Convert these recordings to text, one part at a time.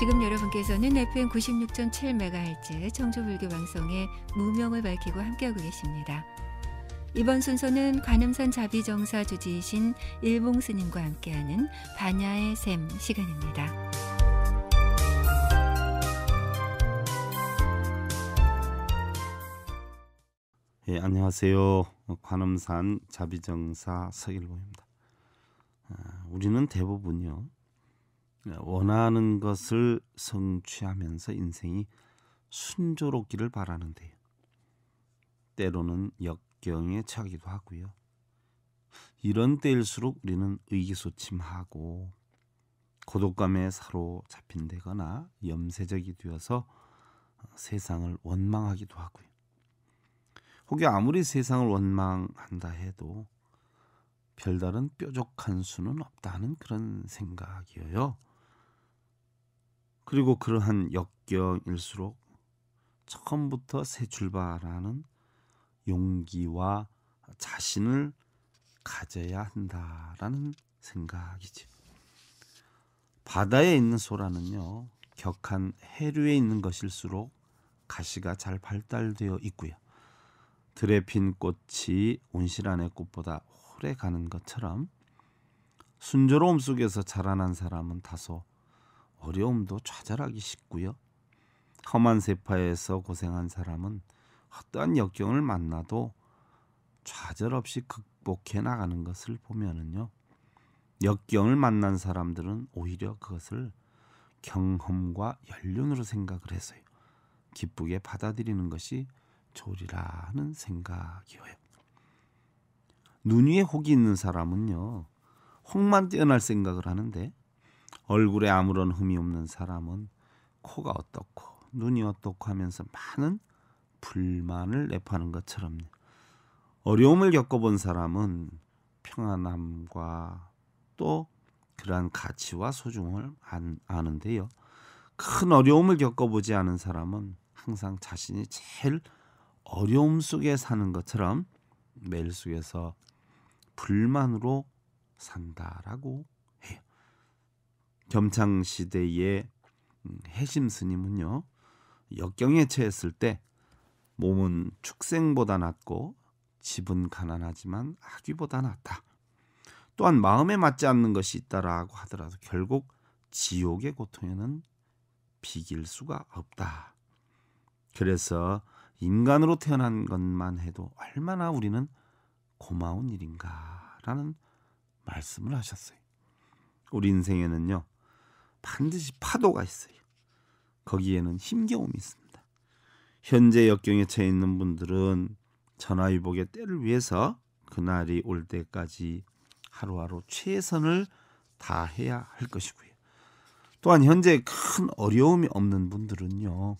지금 여러분께서는 FM 96.7MHz 청주불교 방송의 무명을 밝히고 함께하고 계십니다. 이번 순서는 관음산 자비정사 주지이신 일봉 스님과 함께하는 반야의 샘 시간입니다. 예, 안녕하세요. 관음산 자비정사 서길봉입니다. 아, 우리는 대부분요. 예, 원하는 것을 성취하면서 인생이 순조롭기를 바라는데요. 때로는 역경에 처하기도 하고요. 이런 때일수록 우리는 의기소침하고 고독감에 사로잡힌 다거나 염세적이 되어서 세상을 원망하기도 하고요. 혹여 아무리 세상을 원망한다 해도 별다른 뾰족한 수는 없다는 그런 생각이에요. 그리고 그러한 역경일수록 처음부터 새 출발하는 용기와 자신을 가져야 한다라는 생각이지 바다에 있는 소라는요, 격한 해류에 있는 것일수록 가시가 잘 발달되어 있고요. 들에 핀 꽃이 온실 안의 꽃보다 오래 가는 것처럼 순조로움 속에서 자라난 사람은 다소 어려움도 좌절하기 쉽고요. 험한 세파에서 고생한 사람은 어떠한 역경을 만나도 좌절 없이 극복해 나가는 것을 보면은요. 역경을 만난 사람들은 오히려 그것을 경험과 연륜으로 생각을 해서요. 기쁘게 받아들이는 것이 조리라는 생각이에요. 눈 위에 혹이 있는 사람은요. 혹만 뛰어날 생각을 하는데 얼굴에 아무런 흠이 없는 사람은 코가 어떻고 눈이 어떻고 하면서 많은 불만을 내포하는 것처럼 어려움을 겪어본 사람은 평안함과 또 그러한 가치와 소중함을 아는데요. 큰 어려움을 겪어보지 않은 사람은 항상 자신이 제일 어려움 속에 사는 것처럼 매일 속에서 불만으로 산다라고 겸창시대의 음, 해심 스님은요 역경에 처했을 때 몸은 축생보다 낫고 집은 가난하지만 아귀보다 낫다. 또한 마음에 맞지 않는 것이 있다라고 하더라도 결국 지옥의 고통에는 비길 수가 없다. 그래서 인간으로 태어난 것만 해도 얼마나 우리는 고마운 일인가라는 말씀을 하셨어요. 우리 인생에는요 반드시 파도가 있어요. 거기에는 힘겨움이 있습니다. 현재 역경에 처해 있는 분들은 전화위복의 때를 위해서 그날이 올 때까지 하루하루 최선을 다해야 할 것이고요. 또한 현재 큰 어려움이 없는 분들은요.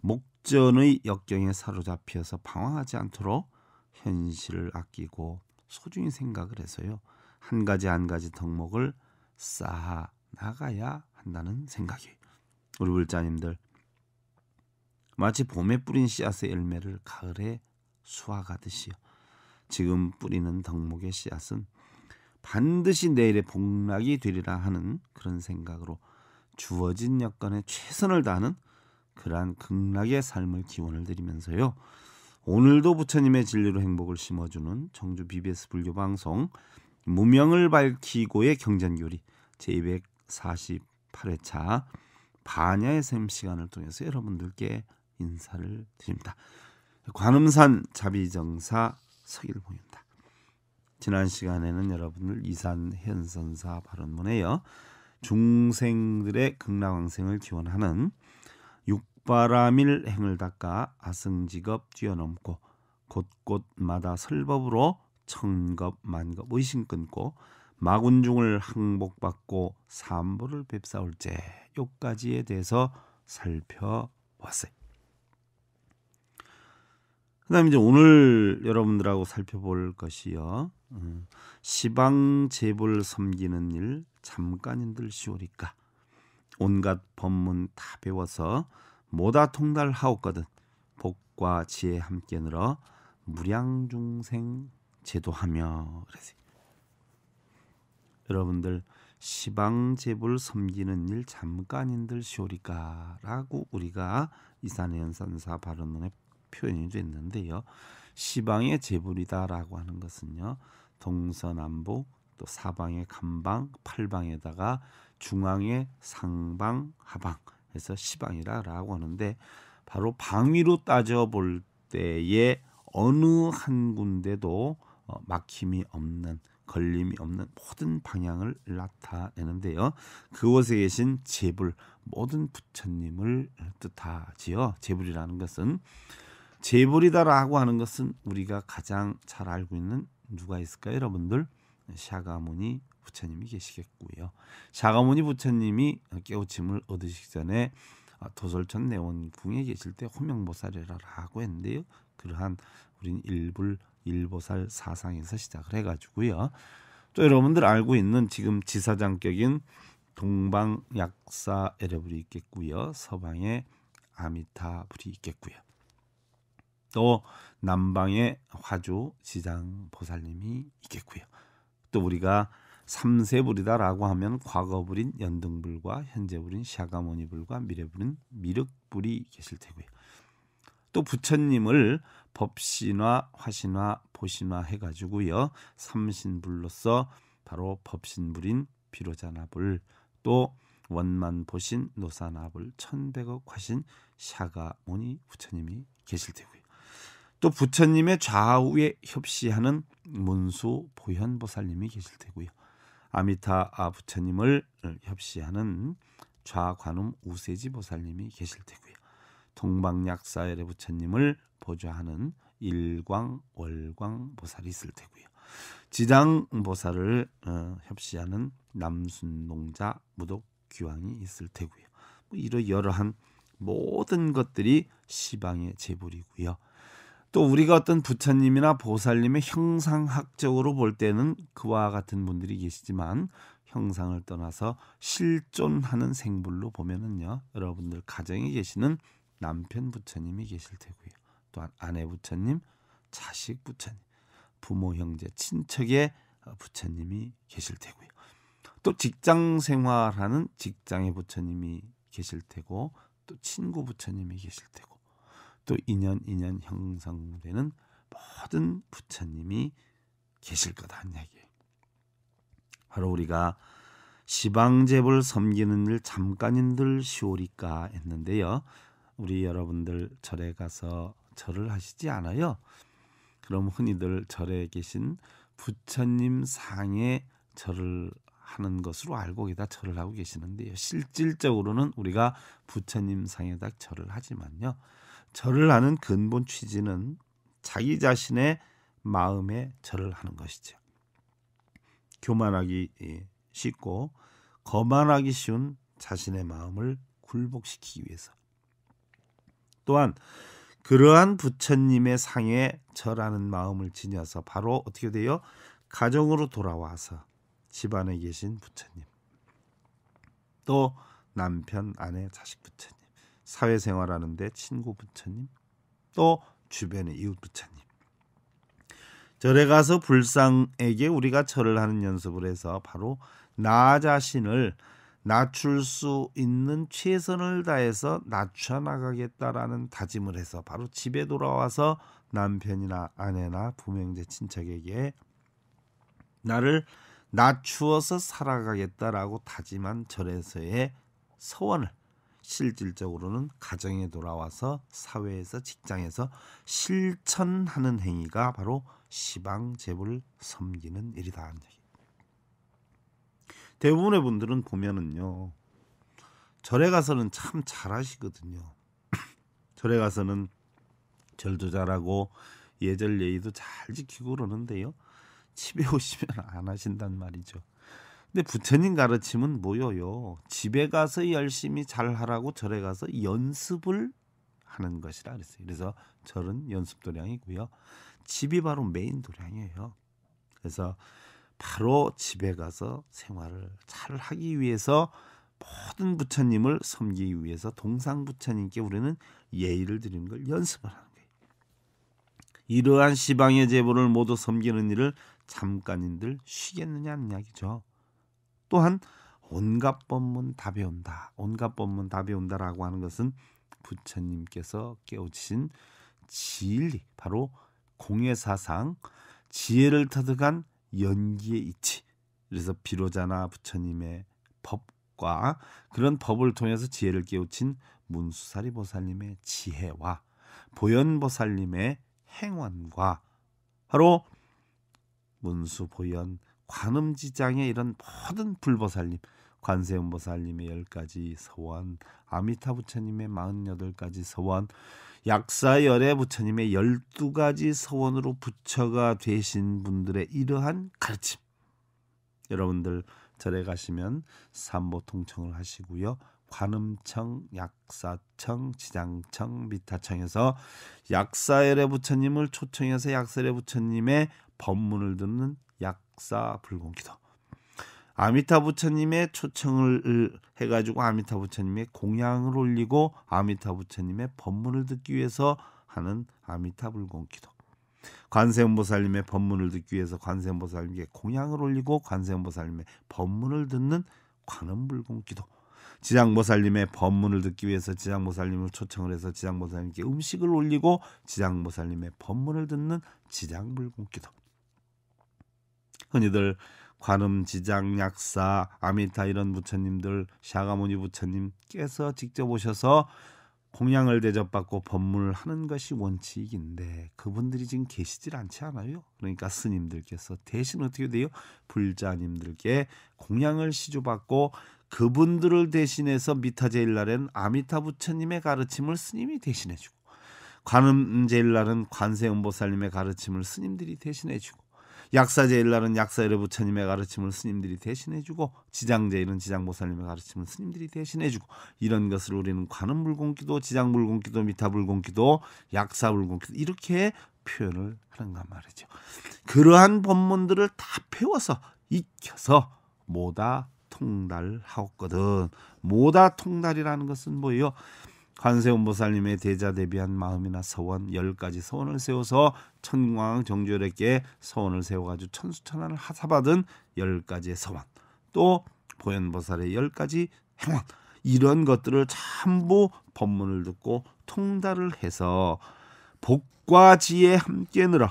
목전의 역경에 사로잡혀서 방황하지 않도록 현실을 아끼고 소중히 생각을 해서요. 한 가지 한 가지 덕목을 쌓아 나가야 한다는 생각이 우리 불자님들 마치 봄에 뿌린 씨앗의 열매를 가을에 수확하듯이요. 지금 뿌리는 덕목의 씨앗은 반드시 내일의 복락이 되리라 하는 그런 생각으로 주어진 여건에 최선을 다하는 그러한 극락의 삶을 기원을 드리면서요. 오늘도 부처님의 진리로 행복을 심어주는 청주 BBS 불교 방송 무명을 밝히고의 경전교리 제240 8회차 반야의 샘 시간을 통해서 여러분들께 인사를 드립니다. 관음산 자비정사 서일봉입니다. 지난 시간에는 여러분들 이산 현선사 발언문에요. 중생들의 극락왕생을 기원하는 육바라밀 행을 닦아 아승직업 뛰어넘고 곳곳마다 설법으로 천겁 만겁 의심 끊고 마군중을 항복받고 삼보를 뵙사올제 요까지에 대해서 살펴봤어요. 그다음 이제 오늘 여러분들하고 살펴볼 것이요. 음, 시방 제불 섬기는 일 잠깐 힘들시오리까. 온갖 법문 다 배워서 모다 통달하옵거든 복과 지혜 함께 늘어 무량중생 제도하며 그랬어요. 여러분들 시방제불 섬기는 일 잠깐인들 쇼리까라고 우리가 이산해연산사 발음문에 표현이 됐는데요. 시방의 제불이다라고 하는 것은요. 동서남북 또 사방의 간방, 팔방에다가 중앙의 상방, 하방 해서 시방이라고 하는데 바로 방위로 따져볼 때에 어느 한 군데도 어, 막힘이 없는 걸림이 없는 모든 방향을 나타내는데요. 그곳에 계신 제불 모든 부처님을 뜻하지요. 제불이라는 것은 제불이다라고 하는 것은 우리가 가장 잘 알고 있는 누가 있을까요, 여러분들? 샤가모니 부처님이 계시겠고요. 샤가모니 부처님이 깨우침을 얻으시기 전에 도솔천 내원궁에 계실 때 호명보살이라고 했는데요. 그러한 우린 일불 일보살 사상에서 시작을 해가지고요. 또 여러분들 알고 있는 지금 지사장격인 동방 약사 에레불이 있겠고요. 서방의 아미타불이 있겠고요. 또남방의 화주 지장 보살님이 있겠고요. 또 우리가 삼세불이다라고 하면 과거불인 연등불과 현재불인 샤가모니불과 미래불인 미륵불이 계실 테고요. 또 부처님을 법신화, 화신화, 보신화 해가지고요. 삼신불로서 바로 법신불인 비로자나불 또 원만 보신 노사나불 천백억 화신 샤가모니 부처님이 계실 테고요. 또 부처님의 좌우에 협시하는 문수 보현보살님이 계실 테고요. 아미타 아 부처님을 협시하는 좌관음 우세지 보살님이 계실 테고요. 동방약사열의 부처님을 보좌하는 일광 월광 보살이 있을 테고요. 지장 보살을 어, 협시하는 남순농자 무독 귀왕이 있을 테고요. 뭐 이러 여러한 모든 것들이 시방의 재벌이고요. 또 우리가 어떤 부처님이나 보살님의 형상학적으로 볼 때는 그와 같은 분들이 계시지만 형상을 떠나서 실존하는 생물로 보면은요 여러분들 가정에 계시는 남편 부처님이 계실 테고요. 또한 아내 부처님, 자식 부처님, 부모 형제 친척의 어, 부처님이 계실 테고요. 또 직장 생활하는 직장의 부처님이 계실 테고 또 친구 부처님이 계실 테고 또 인연 인연 형성되는 모든 부처님이 계실 거다 한이야기예 바로 우리가 시방제불 섬기는 일 잠깐인들 쉬오리까 했는데요. 우리 여러분들 절에 가서 절을 하시지 않아요? 그럼 흔히들 절에 계신 부처님 상에 절을 하는 것으로 알고 기다 절을 하고 계시는데요. 실질적으로는 우리가 부처님 상에다 절을 하지만요. 절을 하는 근본 취지는 자기 자신의 마음에 절을 하는 것이죠. 교만하기 예, 쉽고 거만하기 쉬운 자신의 마음을 굴복시키기 위해서 또한 그러한 부처님의 상에 절하는 마음을 지녀서 바로 어떻게 돼요? 가정으로 돌아와서 집안에 계신 부처님 또 남편, 아내, 자식 부처님 사회생활하는데 친구 부처님 또 주변의 이웃 부처님 절에 가서 불상에게 우리가 절을 하는 연습을 해서 바로 나 자신을 낮출 수 있는 최선을 다해서 낮춰 나가겠다라는 다짐을 해서 바로 집에 돌아와서 남편이나 아내나 부명제 친척에게 나를 낮추어서 살아가겠다라고 다짐한 절에서의 서원을 실질적으로는 가정에 돌아와서 사회에서 직장에서 실천하는 행위가 바로 시방 제불 섬기는 일이다 하는 얘기. 대부분의 분들은 보면은요. 절에 가서는 참 잘하시거든요. 절에 가서는 절도 잘하고 예절 예의도 잘 지키고 그러는데요. 집에 오시면 안 하신단 말이죠. 근데 부처님 가르침은 뭐여요? 집에 가서 열심히 잘 하라고 절에 가서 연습을 하는 것이라 그랬어요. 그래서 절은 연습 도량이고요. 집이 바로 메인 도량이에요. 그래서 바로 집에 가서 생활을 잘 하기 위해서 모든 부처님을 섬기기 위해서 동상 부처님께 우리는 예의를 드리는 걸 연습을 하는 거예요. 이러한 시방의 제보를 모두 섬기는 일을 잠깐인들 쉬겠느냐는 이야기죠. 또한 온갖 법문 다 배운다. 온갖 법문 다 배운다라고 하는 것은 부처님께서 깨우치신 진리, 바로 공예사상, 지혜를 터득한 연기의 이치. 그래서 비로자나 부처님의 법과 그런 법을 통해서 지혜를 깨우친 문수사리 보살님의 지혜와 보현 보살님의 행원과 바로 문수 보현 관음지장의 이런 모든 불보살님 관세음보살님의 10가지 서원, 아미타 부처님의 48가지 서원, 약사열의 부처님의 12가지 서원으로 부처가 되신 분들의 이러한 가르침. 여러분들 절에 가시면 삼보통청을 하시고요. 관음청, 약사청, 지장청, 비타청에서 약사열의 부처님을 초청해서 약사열의 부처님의 법문을 듣는 약사불공기도 아미타 부처님의 초청을 해가지고 아미타 부처님의 공양을 올리고 아미타 부처님의 법문을 듣기 위해서 하는 아미타 불공기도. 관세음보살님의 법문을 듣기 위해서 관세음보살님께 공양을 올리고 관세음보살님의 법문을 듣는 관음불공기도. 지장보살님의 법문을 듣기 위해서 지장보살님을 초청을 해서 지장보살님께 음식을 올리고 지장보살님의 법문을 듣는 지장불공기도. 흔히들 관음지장 약사 아미타 이런 부처님들 샤가모니 부처님께서 직접 오셔서 공양을 대접받고 법문을 하는 것이 원칙인데 그분들이 지금 계시질 않지 않아요. 그러니까 스님들께서 대신 어떻게 돼요? 불자님들께 공양을 시주받고 그분들을 대신해서 미타제일 날엔 아미타 부처님의 가르침을 스님이 대신해주고 관음제일 날은 관세음보살님의 가르침을 스님들이 대신해주고 약사제일날은 약사일의 부처님의 가르침을 스님들이 대신해주고 지장제일은 지장보살님의 가르침을 스님들이 대신해주고 이런 것을 우리는 관음불공기도 지장불공기도 미타불공기도 약사불공기도 이렇게 표현을 하는가 말이죠. 그러한 법문들을 다 배워서 익혀서 모다 통달하거든. 모다 통달이라는 것은 뭐예요? 관세음보살님의 대자 대비한 마음이나 서원 열 가지 서원을 세워서 천광 정조에게 서원을 세워가지고 천수천안을 하사받은 열 가지의 서원 또 보현보살의 열 가지 행원 이런 것들을 전부 법문을 듣고 통달을 해서 복과 지에 함께 늘어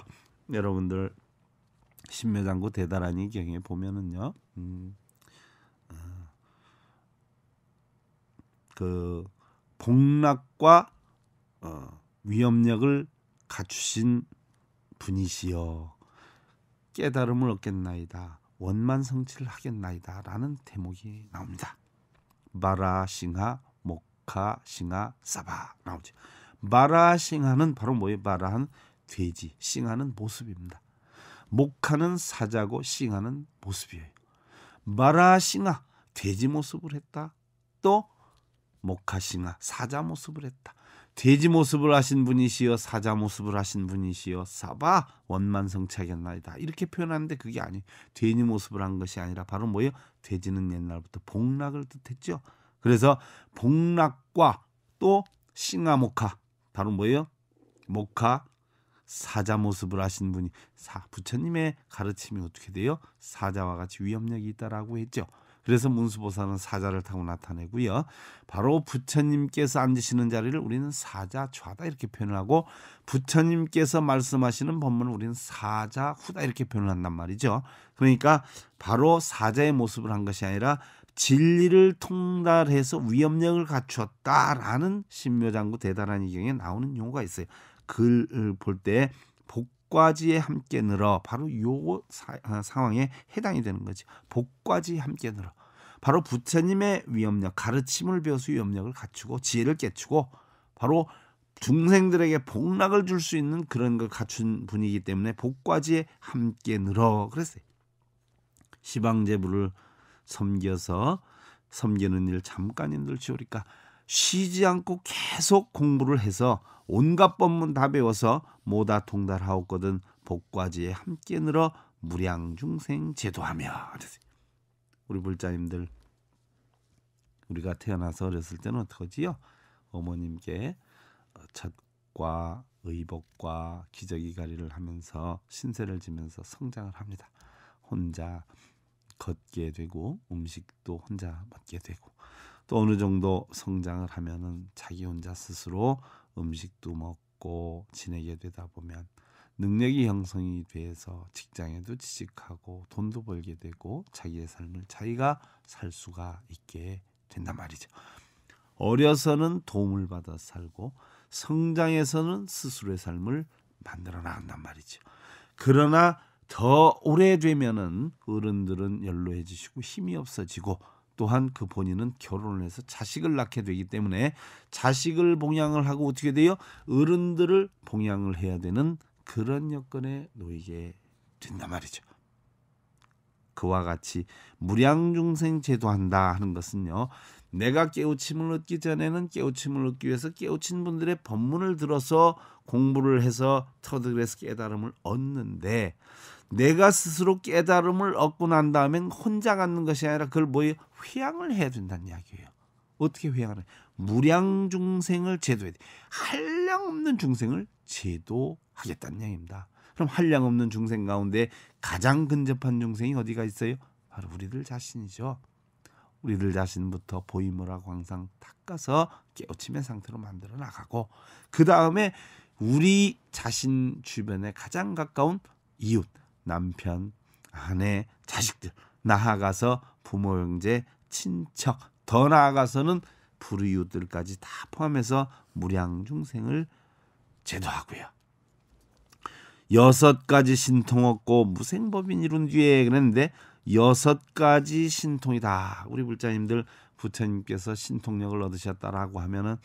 여러분들 신묘장구 대단라니 경에 보면은요 음, 어, 그 복락과 어, 위협력을 갖추신 분이시여 깨달음을 얻겠나이다 원만 성취를 하겠나이다라는 대목이 나옵니다. 마라싱하 모카싱하 사바 나오죠. 마라싱하는 바로 뭐예요? 마라한 돼지, 싱하는 모습입니다. 목하는 사자고 싱하는 모습이에요. 마라싱하 돼지 모습을 했다. 또 목하시나 사자 모습을 했다. 돼지 모습을 하신 분이시여 사자 모습을 하신 분이시여 사바 원만성착이었나이다 이렇게 표현하는데 그게 아니 돼지 모습을 한 것이 아니라 바로 뭐예요 돼지는 옛날부터 복락을 뜻했죠 그래서 복락과 또 싱아모카 바로 뭐예요 모카 사자 모습을 하신 분이 사 부처님의 가르침이 어떻게 돼요 사자와 같이 위협력이 있다라고 했죠 그래서 문수보사는 사자를 타고 나타내고요. 바로 부처님께서 앉으시는 자리를 우리는 사자 좌다 이렇게 표현을 하고 부처님께서 말씀하시는 법문을 우리는 사자 후다 이렇게 표현을 한단 말이죠. 그러니까 바로 사자의 모습을 한 것이 아니라 진리를 통달해서 위험력을 갖추었다라는 신묘장구 대단한 이경에 나오는 용어가 있어요. 글을 볼 때 복과지에 함께 늘어 바로 요 사, 아, 상황에 해당이 되는 거지. 복과지 함께 늘어. 바로 부처님의 위엄력, 가르침을 배워서 위엄력을 갖추고 지혜를 깨치고 바로 중생들에게 복락을 줄 수 있는 그런 걸 갖춘 분이기 때문에 복과지에 함께 늘어 그랬어요. 시방제부를 섬겨서 섬기는 일 잠깐 힘들지오니까 쉬지 않고 계속 공부를 해서 온갖 법문 다 배워서 모다 통달하옵거든 복과지에 함께 늘어 무량중생 제도하며 그랬어요. 우리 불자님들 우리가 태어나서 어렸을 때는 어떡하지요? 어머님께 잣과 어, 의복과 기저귀 가리를 하면서 신세를 지면서 성장을 합니다. 혼자 걷게 되고 음식도 혼자 먹게 되고 또 어느 정도 성장을 하면은 자기 혼자 스스로 음식도 먹고 지내게 되다 보면 능력이 형성이 돼서 직장에도 취직하고 돈도 벌게 되고 자기의 삶을 자기가 살 수가 있게 된단 말이죠. 어려서는 도움을 받아 살고 성장해서는 스스로의 삶을 만들어 나간단 말이죠. 그러나 더 오래되면은 어른들은 연로해지시고 힘이 없어지고 또한 그 본인은 결혼을 해서 자식을 낳게 되기 때문에 자식을 봉양을 하고 어떻게 돼요? 어른들을 봉양을 해야 되는 그런 여건에 놓이게 된단 말이죠. 그와 같이 무량중생 제도한다 하는 것은요. 내가 깨우침을 얻기 전에는 깨우침을 얻기 위해서 깨우친 분들의 법문을 들어서 공부를 해서 터득해서 깨달음을 얻는데 내가 스스로 깨달음을 얻고 난 다음엔 혼자 갖는 것이 아니라 그걸 뭐에 휘양을 해야 된다는 이야기예요. 어떻게 회양하는 무량 중생을 제도해 야 한량 없는 중생을 제도하겠다는 양입니다. 그럼 한량 없는 중생 가운데 가장 근접한 중생이 어디가 있어요? 바로 우리들 자신이죠. 우리들 자신부터 보이물라 광상 닦아서 깨우침의 상태로 만들어 나가고 그 다음에 우리 자신 주변에 가장 가까운 이웃, 남편, 아내, 자식들 나아가서 부모, 형제, 친척, 더 나아가서는 불이웃들까지 다 포함해서 무량중생을 제도하고요. 여섯 가지 신통없고 무생법인 이룬 뒤에 그랬는데 여섯 가지 신통이다. 우리 불자님들 부처님께서 신통력을 얻으셨다라고 하면은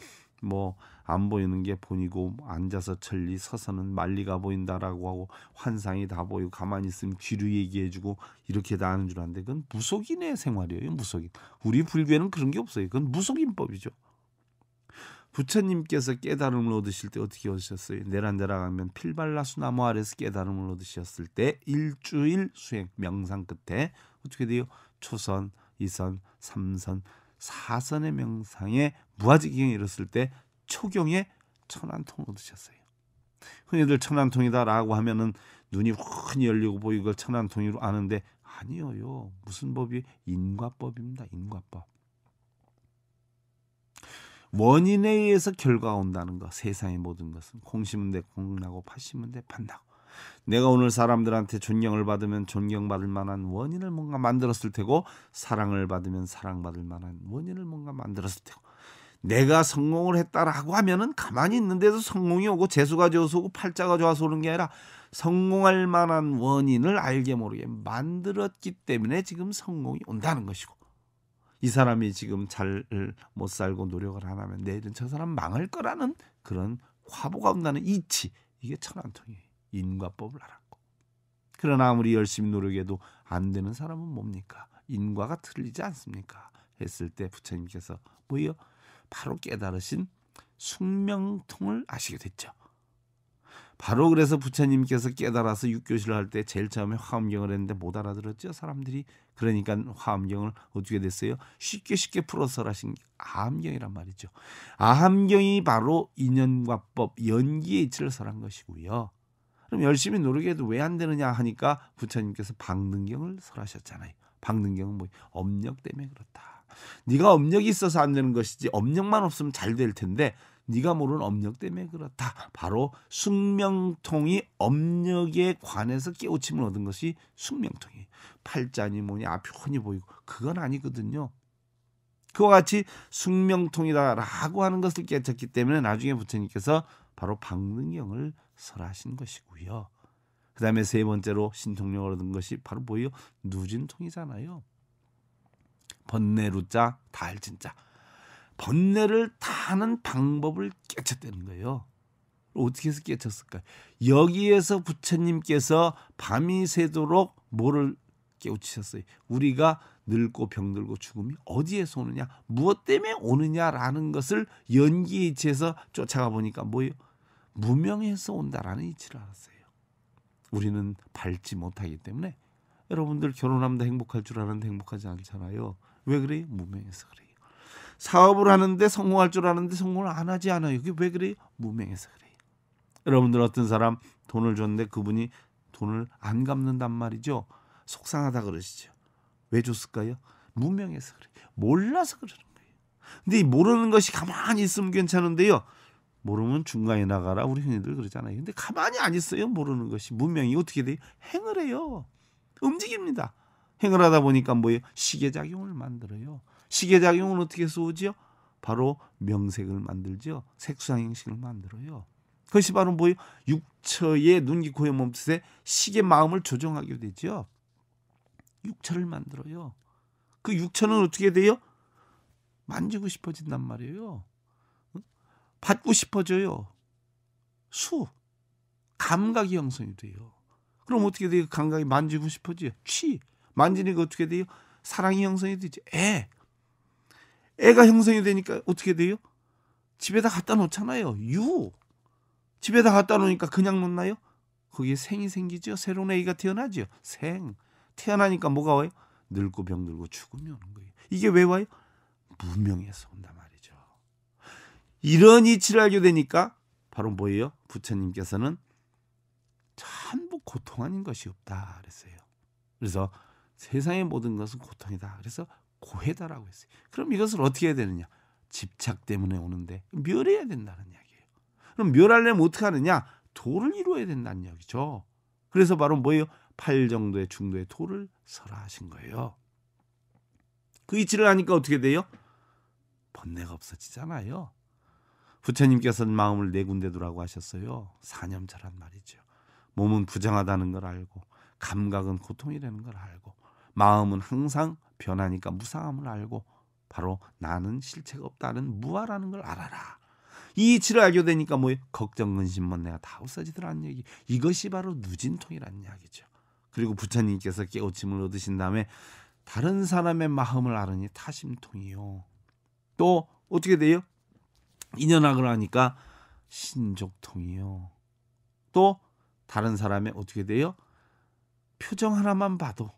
뭐안 보이는 게 본이고 앉아서 천리 서서는 만리가 보인다라고 하고 환상이 다 보이고 가만히 있으면 귀로 얘기해주고 이렇게 다 하는 줄 아는데 그건 무속인의 생활이에요 무속인 우리 불교에는 그런 게 없어요 그건 무속인법이죠 부처님께서 깨달음을 얻으실 때 어떻게 얻으셨어요? 내란내라 가면 필발라수나무 아래서 깨달음을 얻으셨을 때 일주일 수행 명상 끝에 어떻게 돼요? 초선, 이선, 삼선, 사선의 명상에 무아지경에 이뤘을 때 초경에 천안통얻으셨어요 흔히들 천안통이다라고 하면은 눈이 훤히 열리고 보이걸 뭐 천안통이로 아는데 아니에요. 무슨 법이 인과법입니다. 인과법. 원인에 의해서 결과가 온다는 것. 세상의 모든 것은 공심은 돼 공나고 파심은 돼 판나고. 내가 오늘 사람들한테 존경을 받으면 존경받을 만한 원인을 뭔가 만들었을 테고 사랑을 받으면 사랑받을 만한 원인을 뭔가 만들었을 테고 내가 성공을 했다라고 하면은 가만히 있는데도 성공이 오고 재수가 좋아서 오고 팔자가 좋아서 오는 게 아니라 성공할 만한 원인을 알게 모르게 만들었기 때문에 지금 성공이 온다는 것이고 이 사람이 지금 잘 못 살고 노력을 안 하면 내일은 저 사람 망할 거라는 그런 화보가 온다는 이치 이게 천안통이에요 인과법을 알았고 그러나 아무리 열심히 노력해도 안 되는 사람은 뭡니까 인과가 틀리지 않습니까 했을 때 부처님께서 뭐요 바로 깨달으신 숙명통을 아시게 됐죠. 바로 그래서 부처님께서 깨달아서 육교실을 할때 제일 처음에 화엄경을 했는데 못 알아들었죠 사람들이 그러니까 화엄경을 어떻게 됐어요 쉽게 쉽게 풀어서 하신 아함경이란 말이죠 아함경이 바로 인연과 법 연기의 이치를 설한 것이고요 그럼 열심히 노력해도 왜 안 되느냐 하니까 부처님께서 방능경을 설하셨잖아요 방능경은 뭐 업력 때문에 그렇다 네가 업력이 있어서 안 되는 것이지 업력만 없으면 잘 될 텐데 네가 모르는 업력 때문에 그렇다. 바로 숙명통이 업력에 관해서 깨우침을 얻은 것이 숙명통이 팔자니 뭐니 앞이 훤히 보이고 그건 아니거든요. 그와 같이 숙명통이다라고 하는 것을 깨쳤기 때문에 나중에 부처님께서 바로 방능경을 설하신 것이고요. 그 다음에 세 번째로 신통령을 얻은 것이 바로 뭐예요? 누진통이잖아요. 번뇌루자 달 진짜 번뇌를 다하는 방법을 깨쳤다는 거예요. 어떻게 해서 깨쳤을까요? 여기에서 부처님께서 밤이 새도록 뭐를 깨우치셨어요? 우리가 늙고 병들고 죽음이 어디에서 오느냐, 무엇 때문에 오느냐라는 것을 연기의 치에서 쫓아가 보니까 뭐예요? 무명에서 온다라는 이치를 알았어요. 우리는 밟지 못하기 때문에 여러분들 결혼하면 행복할 줄 아는데 행복하지 않잖아요. 왜 그래요? 무명해서 그래요. 사업을 하는데 성공할 줄 아는데 성공을 안 하지 않아요. 이게 왜 그래요? 무명해서 그래요. 여러분들 어떤 사람 돈을 줬는데 그분이 돈을 안 갚는단 말이죠. 속상하다 그러시죠. 왜 줬을까요? 무명해서 그래요. 몰라서 그러는 거예요. 근데 이 모르는 것이 가만히 있으면 괜찮은데요. 모르면 중간에 나가라 우리 형님들 그러잖아요. 근데 가만히 안 있어요. 모르는 것이 무명이 어떻게 돼요? 행을 해요. 움직입니다. 행을 하다 보니까 뭐예요? 시계작용을 만들어요. 시계작용은 어떻게 해서 오지요? 바로 명색을 만들죠. 색상 형식을 만들어요. 그것이 바로 뭐예요? 육처의 눈, 귀, 코의 몸뜻에 시계 마음을 조정하게 되죠. 육처를 만들어요. 그 육처는 어떻게 돼요? 만지고 싶어진단 말이에요. 받고 싶어져요. 수, 감각이 형성이 돼요. 그럼 어떻게 돼요? 감각이 만지고 싶어져요. 취, 만지니까 어떻게 돼요? 사랑이 형성이 되지. 애. 애가 형성이 되니까 어떻게 돼요? 집에다 갖다 놓잖아요. 유. 집에다 갖다 놓으니까 그냥 놓나요? 거기에 생이 생기죠. 새로운 애기가 태어나죠. 생. 태어나니까 뭐가 와요? 늙고 병들고 죽음이 오는 거예요. 이게 왜 와요? 무명에서 온단 말이죠. 이런 이치를 알게 되니까 바로 뭐예요? 부처님께서는 참부 고통 아닌 것이 없다 그랬어요. 그래서 세상의 모든 것은 고통이다. 그래서 고해다라고 했어요. 그럼 이것을 어떻게 해야 되느냐? 집착 때문에 오는데 멸해야 된다는 이야기예요. 그럼 멸하려면 어떻게 하느냐? 도를 이루어야 된다는 이야기죠. 그래서 바로 뭐예요? 팔 정도의 중도의 도를 설하신 거예요. 그 이치를 하니까 어떻게 돼요? 번뇌가 없어지잖아요. 부처님께서는 마음을 네 군데 두라고 하셨어요. 사념자란 말이죠. 몸은 부정하다는 걸 알고 감각은 고통이라는 걸 알고 마음은 항상 변하니까 무상함을 알고 바로 나는 실체가 없다는 무아라는 걸 알아라. 이 이치를 알게 되니까 뭐 걱정 근심만 내가 다 없어지더라는 얘기. 이것이 바로 누진통이라는 이야기죠. 그리고 부처님께서 깨우침을 얻으신 다음에 다른 사람의 마음을 아으니 타심통이요. 또 어떻게 돼요? 인연학을 하니까 신족통이요. 또 다른 사람의 어떻게 돼요? 표정 하나만 봐도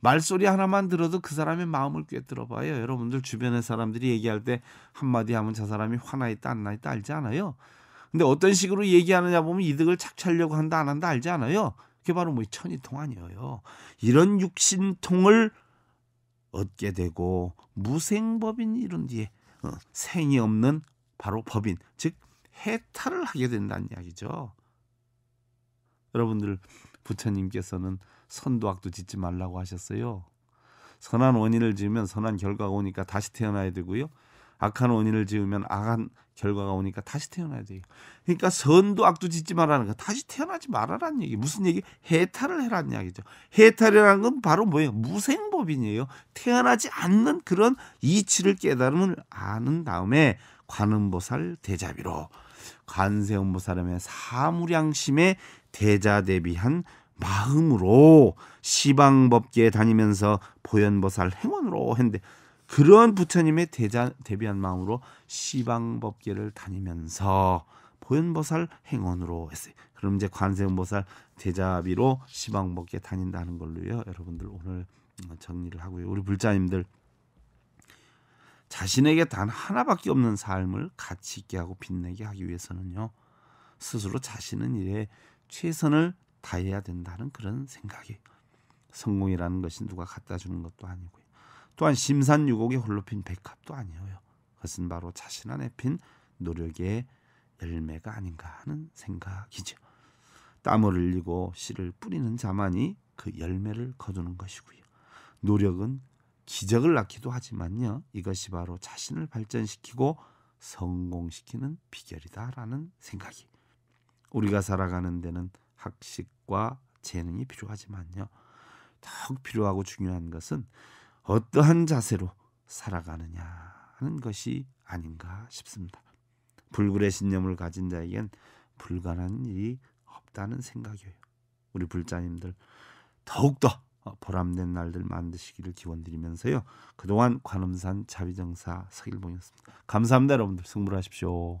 말소리 하나만 들어도 그 사람의 마음을 꿰뚫어 봐요. 여러분들 주변의 사람들이 얘기할 때 한마디 하면 저 사람이 화나 있다 안 나 있다 알지 않아요. 근데 어떤 식으로 얘기하느냐 보면 이득을 착취하려고 한다 안 한다 알지 않아요. 그게 바로 뭐 천이통 아니에요. 이런 육신통을 얻게 되고 무생법인 이런 뒤에 어, 생이 없는 바로 법인 즉 해탈을 하게 된다는 이야기죠. 여러분들 부처님께서는 선도악도 짓지 말라고 하셨어요. 선한 원인을 지으면 선한 결과가 오니까 다시 태어나야 되고요. 악한 원인을 지으면 악한 결과가 오니까 다시 태어나야 돼요. 그러니까 선도 악도 짓지 말라는 거. 다시 태어나지 말아라는 얘기. 무슨 얘기? 해탈을 해라는 이야기죠. 해탈이라는 건 바로 뭐예요? 무생법인이에요. 태어나지 않는 그런 이치를 깨달음을 아는 다음에 관음보살 대자비로 관세음보살의 사무량심에 대자 대비한 마음으로 시방법계에 다니면서 보현보살 행원으로 했는데 그런 부처님의 대자 대비한 마음으로 시방법계를 다니면서 보현보살 행원으로 했어요. 그럼 이제 관세음보살 대자비로 시방법계 다닌다는 걸로요. 여러분들 오늘 정리를 하고요. 우리 불자님들 자신에게 단 하나밖에 없는 삶을 가치 있게 하고 빛내게 하기 위해서는요. 스스로 자신은 일에 최선을 다해야 된다는 그런 생각이 성공이라는 것이 누가 갖다 주는 것도 아니고요. 또한 심산유곡에 홀로 핀 백합도 아니에요. 그것은 바로 자신 안에 핀 노력의 열매가 아닌가 하는 생각이죠. 땀을 흘리고 씨를 뿌리는 자만이 그 열매를 거두는 것이고요. 노력은 기적을 낳기도 하지만요. 이것이 바로 자신을 발전시키고 성공시키는 비결이다라는 생각이 우리가 살아가는 데는 학식과 재능이 필요하지만요. 더욱 필요하고 중요한 것은 어떠한 자세로 살아가느냐 하는 것이 아닌가 싶습니다. 불굴의 신념을 가진 자에겐 불가능한 일이 없다는 생각이에요. 우리 불자님들 더욱더 보람된 날들 만드시기를 기원드리면서요. 그동안 관음산 자비정사 서일봉이었습니다. 감사합니다 여러분들 승부하십시오.